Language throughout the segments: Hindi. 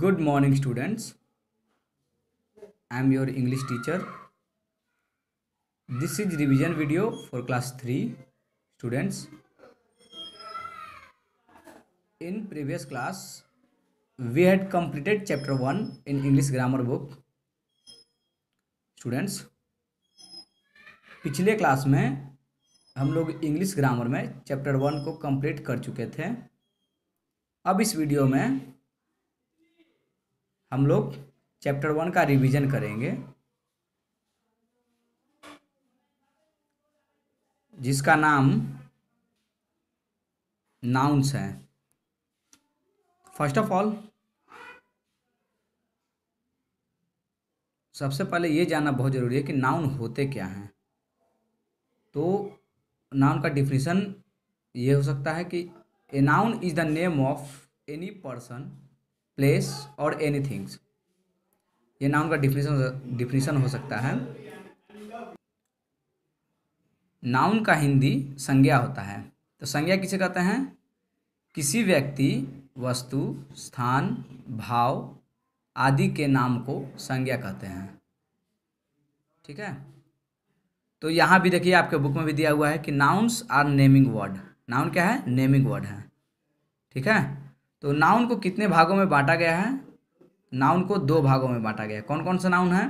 good morning students i am your english teacher this is revision video for class 3 students in previous class we had completed chapter 1 in english grammar book students पिछले क्लास में हम लोग इंग्लिश ग्रामर में चैप्टर वन को कंप्लीट कर चुके थे अब इस वीडियो में हम लोग चैप्टर वन का रिवीजन करेंगे जिसका नाम नाउन्स है फर्स्ट ऑफ ऑल सबसे पहले ये जानना बहुत ज़रूरी है कि नाउन होते क्या हैं तो नाउन का डिफिनेशन ये हो सकता है कि a noun is the name of any person place और एनी थिंग्स ये नाउन का डिफिनेशन डिफिनेशन हो सकता है नाउन का हिंदी संज्ञा होता है तो संज्ञा किसे कहते हैं किसी व्यक्ति वस्तु स्थान भाव आदि के नाम को संज्ञा कहते हैं ठीक है तो यहाँ भी देखिए आपके बुक में भी दिया हुआ है कि nouns are naming word noun क्या है नेमिंग वर्ड है ठीक है तो नाउन को कितने भागों में बांटा गया है नाउन को दो भागों में बांटा गया है कौन कौन सा नाउन है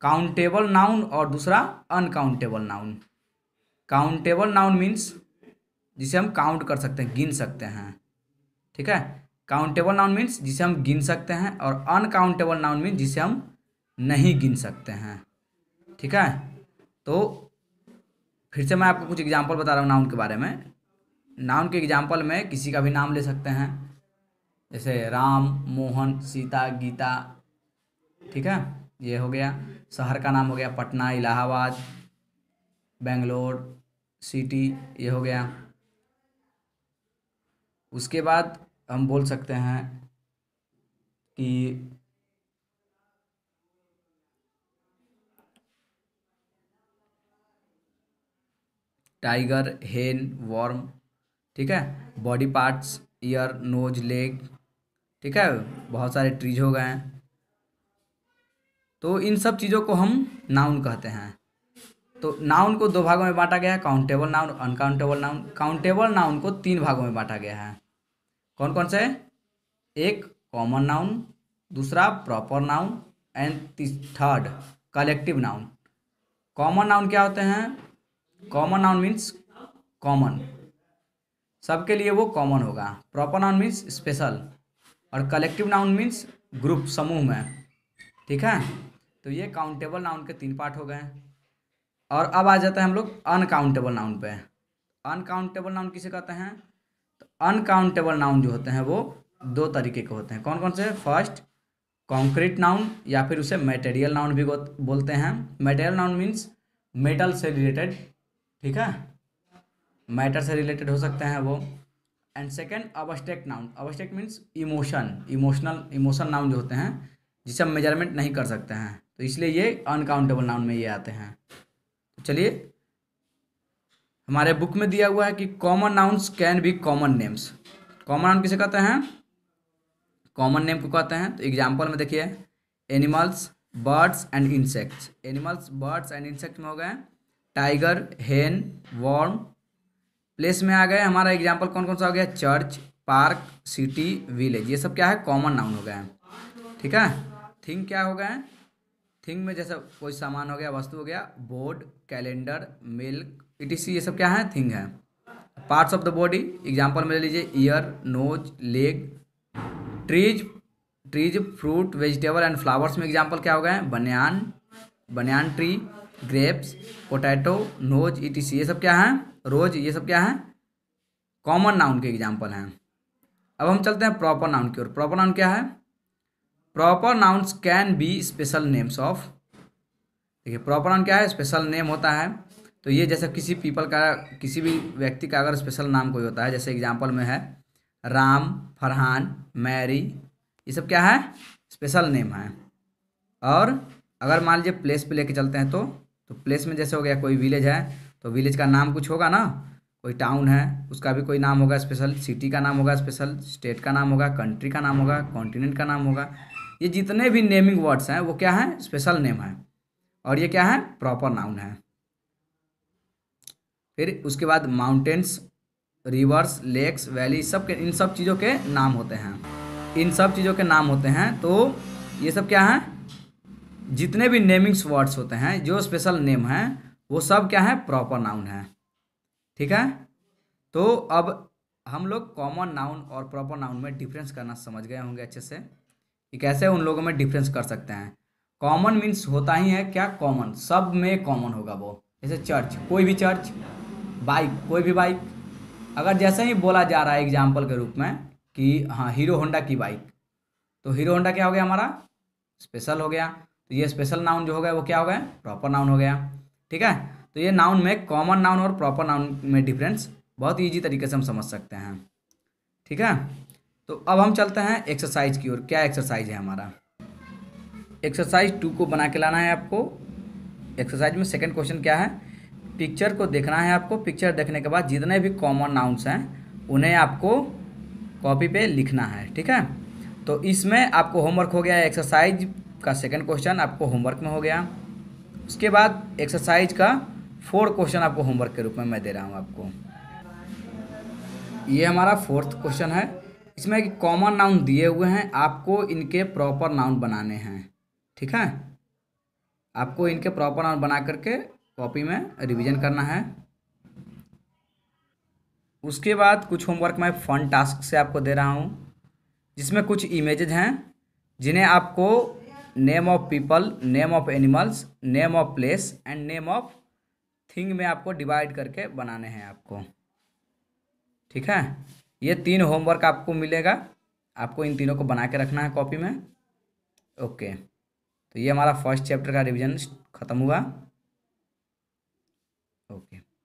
काउंटेबल नाउन और दूसरा uncountable noun countable noun means जिसे हम काउंट कर सकते हैं गिन सकते हैं ठीक है काउंटेबल नाउन मीन्स जिसे हम गिन सकते हैं और अनकाउंटेबल नाउन मीन्स जिसे हम नहीं गिन सकते हैं ठीक है तो फिर से मैं आपको कुछ एग्जाम्पल बता रहा हूँ नाउन के बारे में नाउन के एग्जाम्पल में किसी का भी नाम ले सकते हैं जैसे राम मोहन सीता गीता ठीक है ये हो गया शहर का नाम हो गया पटना इलाहाबाद बेंगलोर सिटी ये हो गया उसके बाद हम बोल सकते हैं कि टाइगर हेन वॉर्म ठीक है body parts ear nose leg ठीक है बहुत सारे ट्रीज हो गए हैं तो इन सब चीज़ों को हम नाउन कहते हैं तो नाउन को दो भागों में बांटा गया है countable noun uncountable noun countable noun को तीन भागों में बांटा गया है कौन कौन से एक कॉमन नाउन दूसरा proper noun and third collective noun common noun क्या होते हैं कॉमन नाउन मीन्स कॉमन सबके लिए वो कॉमन होगा प्रॉपर नाउन मीन्स स्पेशल और कलेक्टिव नाउन मीन्स ग्रुप समूह में ठीक है तो ये काउंटेबल नाउन के तीन पार्ट हो गए और अब आ जाते हैं हम लोग अनकाउंटेबल नाउन पे अनकाउंटेबल नाउन किसे कहते हैं तो अनकाउंटेबल नाउन जो होते हैं वो दो तरीके के होते हैं कौन कौन से फर्स्ट कॉन्क्रीट नाउन या फिर उसे मेटेरियल नाउन भी बोलते हैं मेटेरियल नाउन मीन्स मेटल से रिलेटेड ठीक है मैटर से रिलेटेड हो सकते हैं वो and second abstract noun abstract means emotion emotional emotion noun जो होते हैं जिसे हम मेजरमेंट नहीं कर सकते हैं तो इसलिए ये अनकाउंटेबल नाउन में ये आते हैं तो चलिए हमारे बुक में दिया हुआ है कि common nouns can be common names common noun किसे कहते हैं कॉमन नेम को कहते हैं तो एग्जाम्पल में देखिए animals birds and insects animals birds and insect में हो गए टाइगर हेन वॉर्म प्लेस में आ गए हमारा एग्जाम्पल कौन कौन सा हो गया चर्च पार्क सिटी विलेज ये सब क्या है कॉमन नाउन हो गए हैं ठीक है थिंग क्या हो गए हैं थिंग में जैसा कोई सामान हो गया वस्तु हो गया बोर्ड कैलेंडर मिल्क इटीसी ये सब क्या है थिंग है parts of the body example में ले लीजिए ear nose leg trees trees fruit vegetable and flowers में एग्जाम्पल क्या हो गए हैं banyan banyan tree grapes potato nose ई ये सब क्या हैं रोज ये सब क्या है कॉमन नाउन के एग्जाम्पल हैं अब हम चलते हैं प्रॉपर नाउन की ओर प्रॉपर नाउन क्या है proper nouns can be special names of देखिए प्रॉपर नाउन क्या है स्पेशल नेम होता है तो ये जैसे किसी पीपल का किसी भी व्यक्ति का अगर स्पेशल नाम कोई होता है जैसे एग्जाम्पल में है राम फरहान मैरी ये सब क्या है स्पेशल नेम है और अगर मान लीजिए प्लेस पे लेके चलते हैं तो तो प्लेस में जैसे हो गया कोई विलेज है तो विलेज का नाम कुछ होगा ना कोई टाउन है उसका भी कोई नाम होगा स्पेशल सिटी का नाम होगा स्पेशल स्टेट का नाम होगा कंट्री का नाम होगा कॉन्टिनेंट का नाम होगा ये जितने भी नेमिंग वर्ड्स हैं वो क्या है स्पेशल नेम है और ये क्या है प्रॉपर नाउन है फिर उसके बाद माउंटेन्स रिवर्स लेक्स वैली सब के इन सब चीज़ों के नाम होते हैं इन सब चीज़ों के नाम होते हैं तो ये सब क्या है जितने भी नेमिंग्स वर्ड्स होते हैं जो स्पेशल नेम हैं वो सब क्या है प्रॉपर नाउन है ठीक है तो अब हम लोग कॉमन नाउन और प्रॉपर नाउन में डिफरेंस करना समझ गए होंगे अच्छे से कि कैसे उन लोगों में डिफरेंस कर सकते हैं कॉमन मीन्स होता ही है क्या कॉमन सब में कॉमन होगा वो जैसे चर्च कोई भी चर्च बाइक कोई भी बाइक अगर जैसे ही बोला जा रहा है एग्जाम्पल के रूप में कि हाँ हीरो होंडा की बाइक तो हीरो होंडा क्या हो गया हमारा स्पेशल हो गया तो ये स्पेशल नाउन जो हो गया वो क्या हो गया प्रॉपर नाउन हो गया ठीक है तो ये नाउन में कॉमन नाउन और प्रॉपर नाउन में डिफरेंस बहुत ईजी तरीके से हम समझ सकते हैं ठीक है तो अब हम चलते हैं एक्सरसाइज की ओर क्या एक्सरसाइज है हमारा एक्सरसाइज टू को बना के लाना है आपको एक्सरसाइज में सेकंड क्वेश्चन क्या है पिक्चर को देखना है आपको पिक्चर देखने के बाद जितने भी कॉमन नाउन्स हैं उन्हें आपको कॉपी पे लिखना है ठीक है तो इसमें आपको होमवर्क हो गया है एक्सरसाइज का सेकंड क्वेश्चन आपको होमवर्क में हो गया उसके बाद एक्सरसाइज का फोर्थ क्वेश्चन आपको होमवर्क के रूप में मैं दे रहा हूँ आपको ये हमारा फोर्थ क्वेश्चन है इसमें कि कॉमन नाउन दिए हुए हैं आपको इनके प्रॉपर नाउन बनाने हैं ठीक है आपको इनके प्रॉपर नाउन बना करके कॉपी में रिवीजन करना है उसके बाद कुछ होमवर्क मैं फन टास्क से आपको दे रहा हूँ जिसमें कुछ इमेजेज हैं जिन्हें आपको name of people name of animals name of place and name of thing में आपको डिवाइड करके बनाने हैं आपको ठीक है ये तीन होमवर्क आपको मिलेगा आपको इन तीनों को बना के रखना है कॉपी में ओके तो ये हमारा फर्स्ट चैप्टर का रिवीजन ख़त्म हुआ ओके